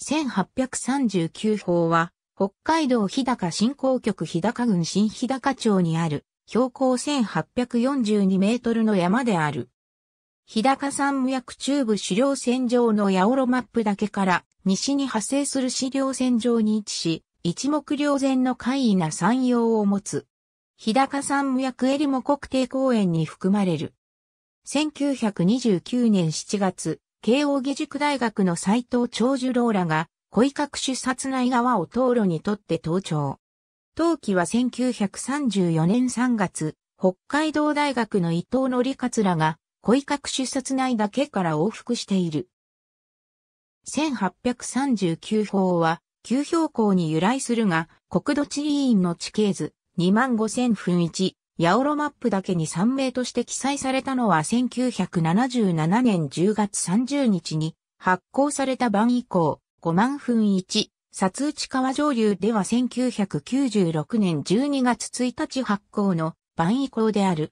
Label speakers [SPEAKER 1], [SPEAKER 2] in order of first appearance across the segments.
[SPEAKER 1] 1839法は、北海道日高振興局日高郡新日高町にある、標高1842メートルの山である。日高山無役中部狩猟線上の八百マップだけから西に派生する狩猟線上に位置し、一目瞭然の怪異な山陽を持つ。日高山役。エリモ国定公園に含まれる。1929年7月、慶応義塾大学の斎藤長寿郎らが、恋意隠し殺内側を道路にとって登庁。当期は1934年3月、北海道大学の伊藤則勝らが、恋意隠し殺内だけから往復している。1839法は、旧標高に由来するが、国土地理院の地形図、2 5 0 0分1、ヤオロマップだけに3名として記載されたのは1977年10月30日に発行された版以降、5万分1、札内川上流では1996年12月1日発行の版以降である。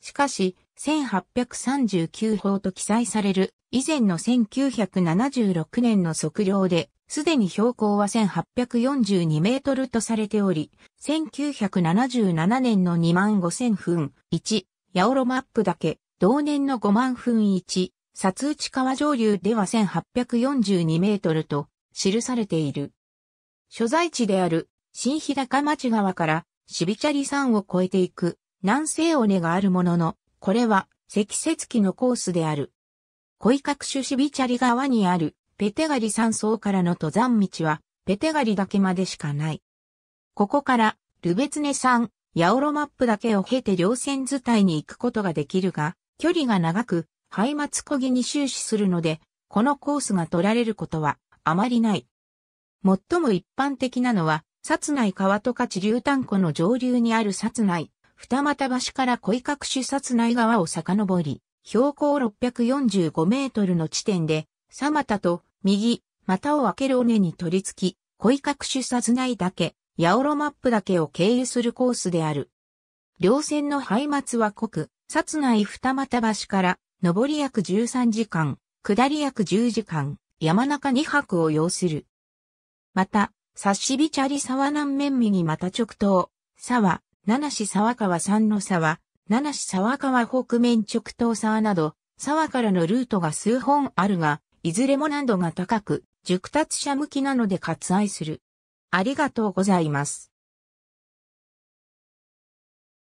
[SPEAKER 1] しかし、1839法と記載される以前の1976年の測量ですでに標高は1842メートルとされており、1977年の2万5000分1、八百マップだけ、同年の5万分1、札内川上流では1842メートルと記されている。所在地である新日高町川からシビチャリ山を越えていく南西尾根があるものの、これは積雪期のコースである。小井各種シビチャリ川にあるペテガリ山荘からの登山道は、ペテガリだけまでしかない。ここから、ルベツネ山、ヤオロマップだけを経て稜線図体に行くことができるが、距離が長く、ハイマツコギに終始するので、このコースが取られることはあまりない。最も一般的なのは、薩内川とか地流炭湖の上流にある薩内、二股橋から小隠し薩内川を遡り、標高645メートルの地点で、サマタと右、股を開ける尾根に取り付き、小隠しさずないだけ、八百マップだけを経由するコースである。両線の廃末は濃く、殺内二股橋から、上り約13時間、下り約10時間、山中2泊を要する。また、サッシビチャリ沢南面右また直東、沢、七市沢川三の沢、七市沢川北面直東沢など、沢からのルートが数本あるが、いずれも難度が高く、熟達者向きなので割愛する。ありがとうございます。